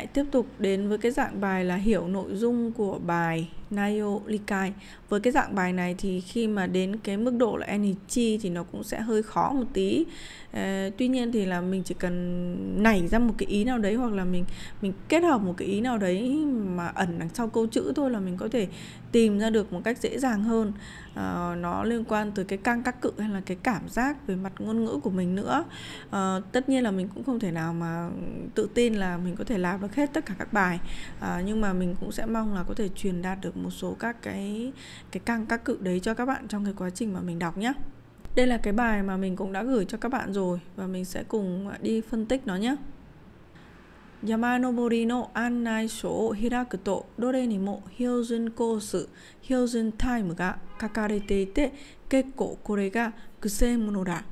lại tiếp tục đến với cái dạng bài là hiểu nội dung của bài Naiolikai với cái dạng bài này thì khi mà đến cái mức độ là Enichi thì nó cũng sẽ hơi khó một tí à, tuy nhiên thì là mình chỉ cần nảy ra một cái ý nào đấy hoặc là mình mình kết hợp một cái ý nào đấy mà ẩn đằng sau câu chữ thôi là mình có thể tìm ra được một cách dễ dàng hơn à, nó liên quan tới cái căng các cự hay là cái cảm giác về mặt ngôn ngữ của mình nữa à, tất nhiên là mình cũng không thể nào mà tự tin là mình có thể làm được hết tất cả các bài à, nhưng mà mình cũng sẽ mong là có thể truyền đạt được được một số các cái cái căng các cự đấy cho các bạn trong cái quá trình mà mình đọc nhé đây là cái bài mà mình cũng đã gửi cho các bạn rồi và mình sẽ cùng đi phân tích nó nhé Time ga ga kore 山登りの案内書を開くとどれにも標準コース標準タイムが書かれていて結構これが苦戦ものだ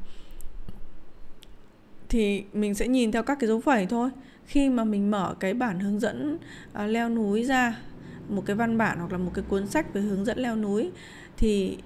thì mình sẽ nhìn theo các cái dấu phẩy thôi khi mà mình mở cái bản hướng dẫn à, leo núi ra một cái văn bản hoặc là một cái cuốn sách về hướng dẫn leo núi thì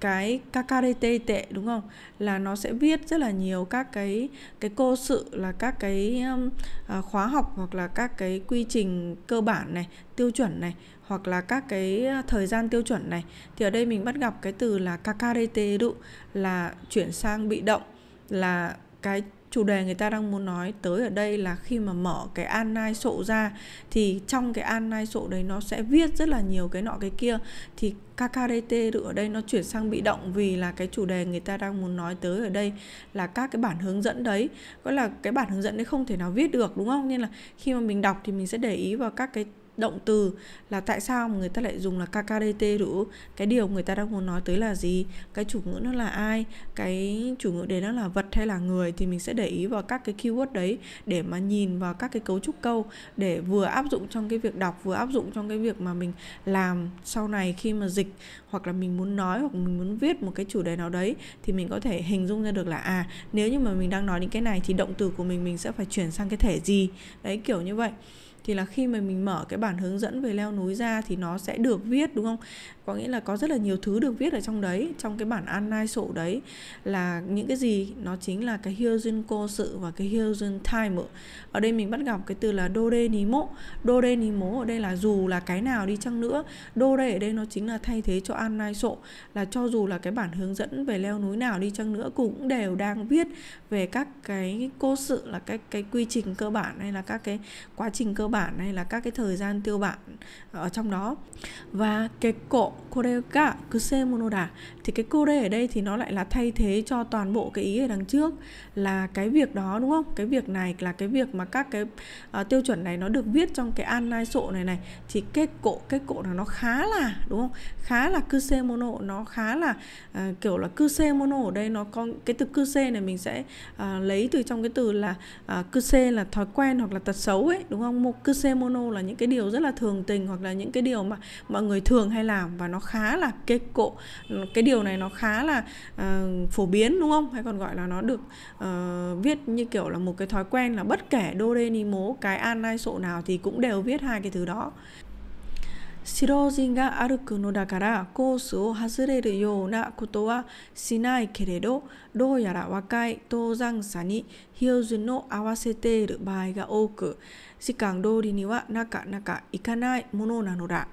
cái kakarete tệ đúng không là nó sẽ viết rất là nhiều các cái cái cô sự là các cái um, à, khóa học hoặc là các cái quy trình cơ bản này tiêu chuẩn này hoặc là các cái à, thời gian tiêu chuẩn này thì ở đây mình bắt gặp cái từ là kakarete đụ là chuyển sang bị động là cái chủ đề người ta đang muốn nói tới ở đây là khi mà mở cái online sổ ra thì trong cái online sổ đấy nó sẽ viết rất là nhiều cái nọ cái kia thì KKDT ở đây nó chuyển sang bị động vì là cái chủ đề người ta đang muốn nói tới ở đây là các cái bản hướng dẫn đấy gọi là cái bản hướng dẫn đấy không thể nào viết được đúng không nên là khi mà mình đọc thì mình sẽ để ý vào các cái động từ là tại sao người ta lại dùng là KKDT đủ cái điều người ta đang muốn nói tới là gì cái chủ ngữ nó là ai cái chủ ngữ đấy nó là vật hay là người thì mình sẽ để ý vào các cái keyword đấy để mà nhìn vào các cái cấu trúc câu để vừa áp dụng trong cái việc đọc vừa áp dụng trong cái việc mà mình làm sau này khi mà dịch hoặc là mình muốn nói hoặc mình muốn viết một cái chủ đề nào đấy thì mình có thể hình dung ra được là à nếu như mà mình đang nói những cái này thì động từ của mình mình sẽ phải chuyển sang cái thể gì đấy kiểu như vậy thì là khi mà mình mở cái bản hướng dẫn về leo núi ra thì nó sẽ được viết đúng không có nghĩa là có rất là nhiều thứ được viết ở trong đấy trong cái bản an nai sổ đấy là những cái gì nó chính là cái hyojin cô sự và cái hyojin time ở đây mình bắt gặp cái từ là do đê ní mộ đô đê mố ở đây là dù là cái nào đi chăng nữa đô ở đây nó chính là thay thế cho an nai sổ là cho dù là cái bản hướng dẫn về leo núi nào đi chăng nữa cũng đều đang viết về các cái cô sự là cái cái quy trình cơ bản hay là các cái quá trình cơ bản bản hay là các cái thời gian tiêu bản ở trong đó và cái cổ kore ga kuse monoda thì cái kore ở đây thì nó lại là thay thế cho toàn bộ cái ý ở đằng trước là cái việc đó đúng không cái việc này là cái việc mà các cái uh, tiêu chuẩn này nó được viết trong cái online sổ này này thì cái cổ cái cổ là nó khá là đúng không khá là kuse mono nó khá là uh, kiểu là kuse mono ở đây nó có cái từ kuse này mình sẽ uh, lấy từ trong cái từ là uh, kuse là thói quen hoặc là tật xấu ấy đúng không một cuse mono là những cái điều rất là thường tình hoặc là những cái điều mà mọi người thường hay làm và nó khá là kê cộ cái điều này nó khá là uh, phổ biến đúng không hay còn gọi là nó được uh, viết như kiểu là một cái thói quen là bất kể đô đê ni mố cái an nai sộ nào thì cũng đều viết hai cái thứ đó 素人が歩くのだからコースを外れるようなことはしないけれど、どうやら若い登山者に標準を合わせている場合が多く、時間通りにはなかなか行かないものなのだ。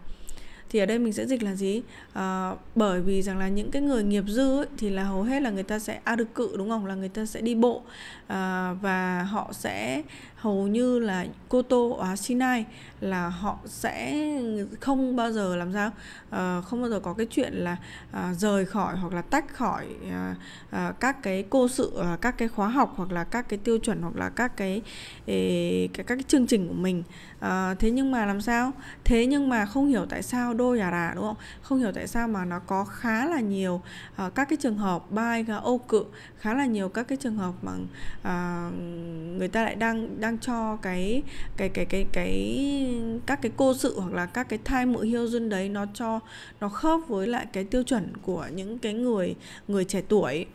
thì ở đây mình sẽ dịch là gì à, bởi vì rằng là những cái người nghiệp dư ấy, thì là hầu hết là người ta sẽ a được cự đúng không là người ta sẽ đi bộ à, và họ sẽ hầu như là cô tô ở Sinai là họ sẽ không bao giờ làm sao à, không bao giờ có cái chuyện là à, rời khỏi hoặc là tách khỏi à, à, các cái cô sự à, các cái khóa học hoặc là các cái tiêu chuẩn hoặc là các cái ê, các, các cái chương trình của mình à, thế nhưng mà làm sao thế nhưng mà không hiểu tại sao đôi à rà đúng không không hiểu tại sao mà nó có khá là nhiều uh, các cái trường hợp bai uh, ô cự khá là nhiều các cái trường hợp mà uh, người ta lại đang đang cho cái cái cái cái cái các cái cô sự hoặc là các cái thai mụ hiêu dun đấy nó cho nó khớp với lại cái tiêu chuẩn của những cái người người trẻ tuổi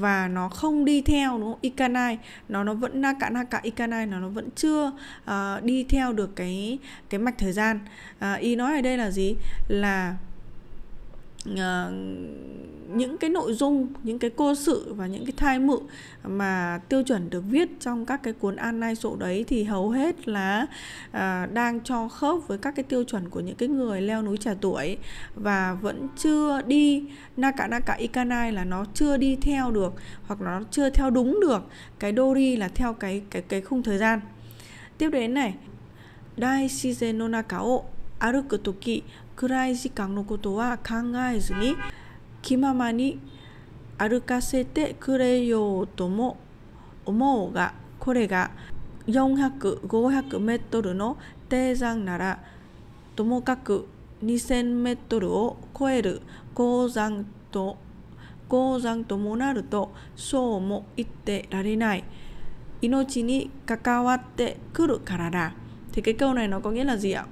và nó không đi theo đúng không? Ikanai nó nó vẫn Naka Naka Ikanai nó nó vẫn chưa uh, đi theo được cái cái mạch thời gian. Uh, ý nói ở đây là gì? Là uh, những cái nội dung những cái cô sự và những cái thai mự mà tiêu chuẩn được viết trong các cái cuốn an nai sộ đấy thì hầu hết là à, đang cho khớp với các cái tiêu chuẩn của những cái người leo núi trẻ tuổi và vẫn chưa đi naka naka ikanai là nó chưa đi theo được hoặc nó chưa theo đúng được cái dori là theo cái cái cái khung thời gian tiếp đến này dai shizen no nakao aruku toki 暗い時間のことは考えずに気ままに歩かせてくれようとも思うがこれが400500メートルの低山ならともかく2000メートルを超える高山と高山ともなるとそうも言ってられない命に関わってくるからだ。てけ、ế ないのこげな n や。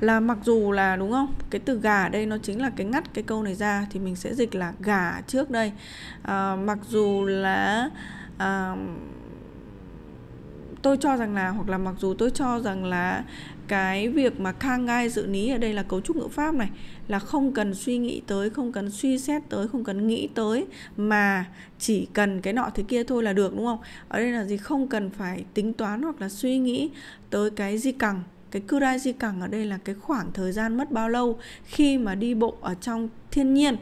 là mặc dù là đúng không cái từ gà đây nó chính là cái ngắt cái câu này ra thì mình sẽ dịch là gà trước đây à, mặc dù là à, tôi cho rằng là hoặc là mặc dù tôi cho rằng là cái việc mà khang ngai dự ní ở đây là cấu trúc ngữ pháp này là không cần suy nghĩ tới không cần suy xét tới không cần nghĩ tới mà chỉ cần cái nọ thế kia thôi là được đúng không ở đây là gì không cần phải tính toán hoặc là suy nghĩ tới cái gì cần cái kuraji cẳng ở đây là cái khoảng thời gian mất bao lâu khi mà đi bộ ở trong thiên nhiên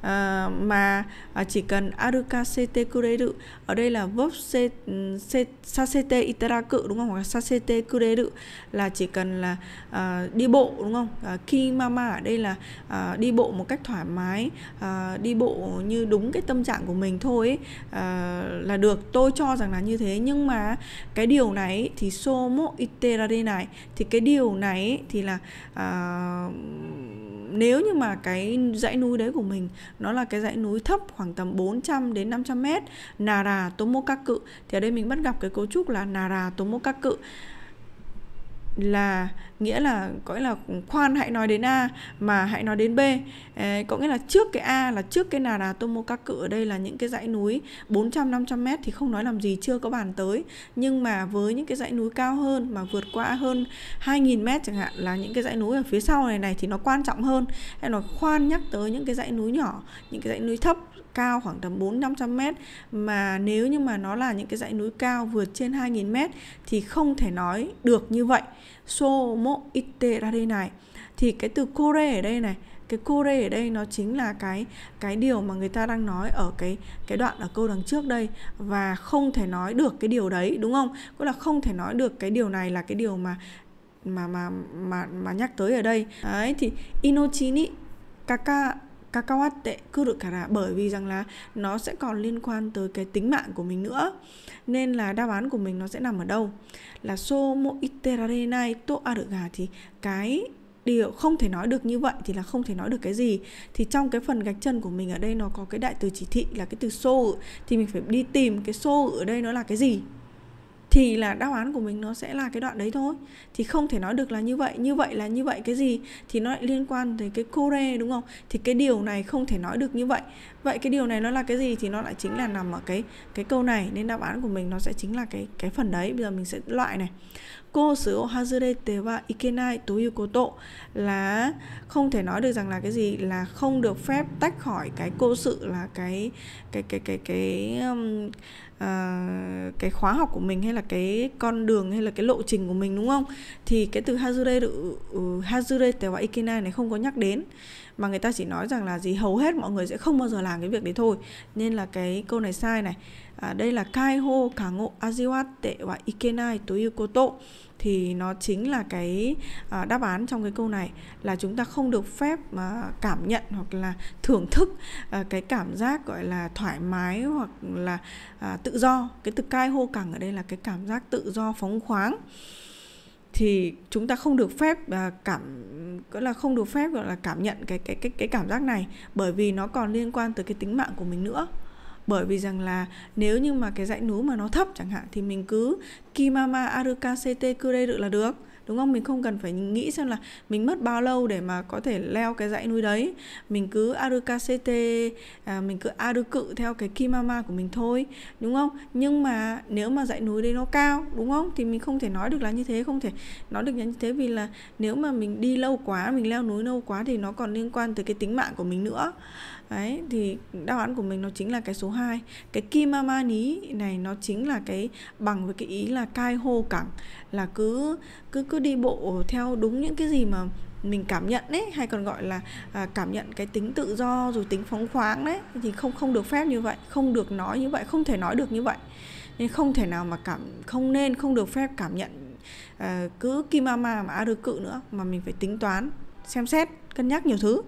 à, mà ờ, chỉ cần aruka sete kureru ở đây là verb se, ừ, se, sasete itaraku đúng không hoặc là sasete kureru là chỉ cần là à, đi bộ đúng không à, khi mama ở đây là à, đi bộ một cách thoải mái à, đi bộ như đúng cái tâm trạng của mình thôi ấy, à, là được tôi cho rằng là như thế nhưng mà cái điều này thì somo iterare này thì cái điều này thì là à, nếu như mà cái dãy núi đấy của mình nó là cái dãy núi thấp khoảng tầm 400 đến 500 mét Nara Tomokaku thì ở đây mình bắt gặp cái cấu trúc là Nara Tomokaku là nghĩa là có nghĩa là khoan hãy nói đến a mà hãy nói đến b Ê, có nghĩa là trước cái a là trước cái nà đà tomo các cự ở đây là những cái dãy núi 400 500 m thì không nói làm gì chưa có bàn tới nhưng mà với những cái dãy núi cao hơn mà vượt qua hơn 2000 m chẳng hạn là những cái dãy núi ở phía sau này này thì nó quan trọng hơn hay là khoan nhắc tới những cái dãy núi nhỏ những cái dãy núi thấp cao khoảng tầm 4 500 m mà nếu như mà nó là những cái dãy núi cao vượt trên 2000 m thì không thể nói được như vậy. So Somo iterare này thì cái từ kore ở đây này cái kore ở đây nó chính là cái cái điều mà người ta đang nói ở cái cái đoạn ở câu đằng trước đây và không thể nói được cái điều đấy đúng không? Cũng là không thể nói được cái điều này là cái điều mà mà mà mà mà nhắc tới ở đây. Đấy thì Inochi ni kaka cacao tệ cứ được cả bởi vì rằng là nó sẽ còn liên quan tới cái tính mạng của mình nữa nên là đáp án của mình nó sẽ nằm ở đâu là so somo iteranai to aruga thì cái điều không thể nói được như vậy thì là không thể nói được cái gì thì trong cái phần gạch chân của mình ở đây nó có cái đại từ chỉ thị là cái từ so, thì mình phải đi tìm cái so ở đây nó là cái gì thì là đáp án của mình nó sẽ là cái đoạn đấy thôi thì không thể nói được là như vậy như vậy là như vậy cái gì thì nó lại liên quan tới cái core đúng không thì cái điều này không thể nói được như vậy vậy cái điều này nó là cái gì thì nó lại chính là nằm ở cái cái câu này nên đáp án của mình nó sẽ chính là cái cái phần đấy bây giờ mình sẽ loại này cô sử o hazurete wa ikenai toyu koto là không thể nói được rằng là cái gì là không được phép tách khỏi cái cô sự là cái cái cái cái cái, cái um, uh, cái khóa học của mình hay là cái con đường hay là cái lộ trình của mình đúng không thì cái từ Hazure được uh, Hazure Tewa Ikenai này không có nhắc đến mà người ta chỉ nói rằng là gì hầu hết mọi người sẽ không bao giờ làm cái việc đấy thôi nên là cái câu này sai này à, đây là kai ho kango ajiwatte wa ikenai toyu koto thì nó chính là cái à, đáp án trong cái câu này là chúng ta không được phép à, cảm nhận hoặc là thưởng thức à, cái cảm giác gọi là thoải mái hoặc là tự do cái từ cai hô cẳng ở đây là cái cảm giác tự do phóng khoáng thì chúng ta không được phép cảm gọi là không được phép gọi là cảm nhận cái cái cái cái cảm giác này bởi vì nó còn liên quan tới cái tính mạng của mình nữa bởi vì rằng là nếu như mà cái dãy núi mà nó thấp chẳng hạn thì mình cứ kimama arukasete kure được là được đúng không mình không cần phải nghĩ xem là mình mất bao lâu để mà có thể leo cái dãy núi đấy mình cứ arukct à, mình cứ cự theo cái kimama của mình thôi đúng không nhưng mà nếu mà dãy núi đấy nó cao đúng không thì mình không thể nói được là như thế không thể nói được như thế vì là nếu mà mình đi lâu quá mình leo núi lâu quá thì nó còn liên quan tới cái tính mạng của mình nữa đấy thì đáp án của mình nó chính là cái số 2 cái kimama ní này nó chính là cái bằng với cái ý là cai hô cẳng là cứ cứ cứ đi bộ theo đúng những cái gì mà mình cảm nhận đấy hay còn gọi là à, cảm nhận cái tính tự do rồi tính phóng khoáng đấy thì không không được phép như vậy không được nói như vậy không thể nói được như vậy nên không thể nào mà cảm không nên không được phép cảm nhận à, cứ kimama mà a cự nữa mà mình phải tính toán xem xét cân nhắc nhiều thứ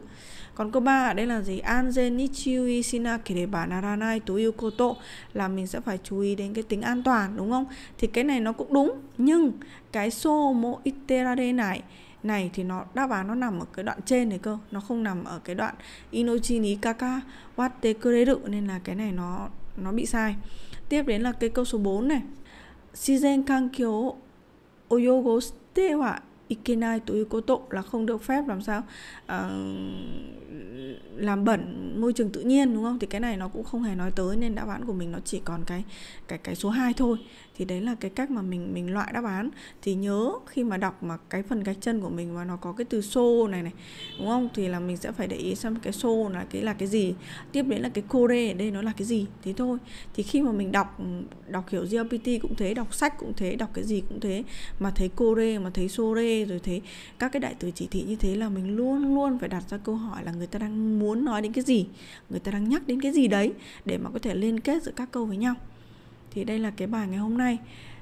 còn câu 3 ở đây là gì anzen nichui sina kireba naranai tu yêu koto là mình sẽ phải chú ý đến cái tính an toàn đúng không thì cái này nó cũng đúng nhưng cái so mo iterade này này thì nó đáp án nó nằm ở cái đoạn trên này cơ nó không nằm ở cái đoạn inochi ni kaka watte kureru nên là cái này nó nó bị sai tiếp đến là cái câu số 4 này shizen kankyo oyogo wa ikenai to ikoto là không được phép làm sao uh, làm bẩn môi trường tự nhiên đúng không thì cái này nó cũng không hề nói tới nên đáp án của mình nó chỉ còn cái cái cái số 2 thôi thì đấy là cái cách mà mình mình loại đáp án thì nhớ khi mà đọc mà cái phần gạch chân của mình mà nó có cái từ xô này này đúng không thì là mình sẽ phải để ý xem cái xô là cái là cái gì tiếp đến là cái core ở đây nó là cái gì thế thôi thì khi mà mình đọc đọc hiểu GPT cũng thế đọc sách cũng thế đọc cái gì cũng thế mà thấy core mà thấy sore rồi thấy các cái đại từ chỉ thị như thế là mình luôn luôn phải đặt ra câu hỏi là người ta đang muốn muốn nói đến cái gì người ta đang nhắc đến cái gì đấy để mà có thể liên kết giữa các câu với nhau thì đây là cái bài ngày hôm nay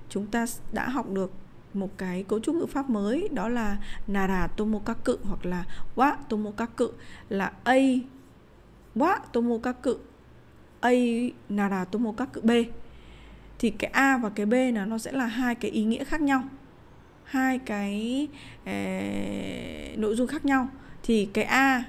chúng ta đã học được một cái cấu trúc ngữ pháp mới đó là nara tomokaku hoặc là wa tomokaku là a wa tomokaku a nara tomokaku b thì cái a và cái b là nó sẽ là hai cái ý nghĩa khác nhau hai cái eh, nội dung khác nhau thì cái a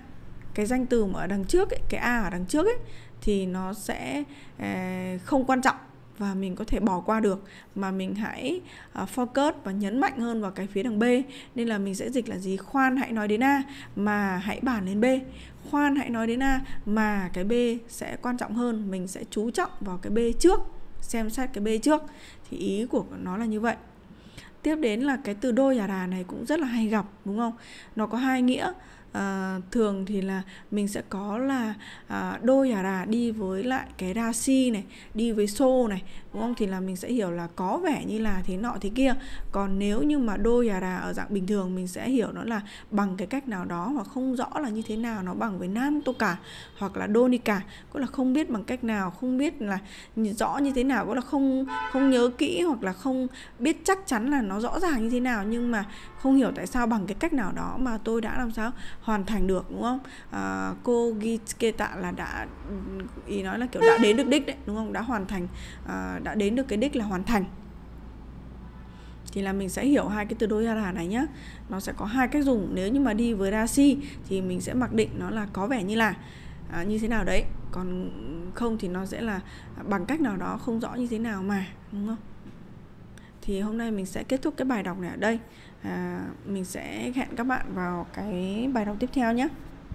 cái danh từ mà ở đằng trước ấy, cái a ở đằng trước ấy thì nó sẽ à, không quan trọng và mình có thể bỏ qua được mà mình hãy à, focus và nhấn mạnh hơn vào cái phía đằng B nên là mình sẽ dịch là gì khoan hãy nói đến A mà hãy bàn đến B khoan hãy nói đến A mà cái B sẽ quan trọng hơn mình sẽ chú trọng vào cái B trước xem xét cái B trước thì ý của nó là như vậy tiếp đến là cái từ đôi giả đà này cũng rất là hay gặp đúng không nó có hai nghĩa Ờ, thường thì là mình sẽ có là à, đôi à đà đi với lại cái đa si này đi với xô này đúng không thì là mình sẽ hiểu là có vẻ như là thế nọ thế kia còn nếu như mà đôi à đà ở dạng bình thường mình sẽ hiểu nó là bằng cái cách nào đó hoặc không rõ là như thế nào nó bằng với nam tô cả hoặc là đô ni cả cũng là không biết bằng cách nào không biết là rõ như thế nào cũng là không không nhớ kỹ hoặc là không biết chắc chắn là nó rõ ràng như thế nào nhưng mà không hiểu tại sao bằng cái cách nào đó mà tôi đã làm sao hoàn thành được đúng không à, cô Gitske tạ là đã ý nói là kiểu đã đến được đích đấy đúng không đã hoàn thành à, đã đến được cái đích là hoàn thành thì là mình sẽ hiểu hai cái từ đôi ra này nhá nó sẽ có hai cách dùng nếu như mà đi với rasi thì mình sẽ mặc định nó là có vẻ như là à, như thế nào đấy còn không thì nó sẽ là bằng cách nào đó không rõ như thế nào mà đúng không thì hôm nay mình sẽ kết thúc cái bài đọc này ở đây À, mình sẽ hẹn các bạn vào cái bài đọc tiếp theo nhé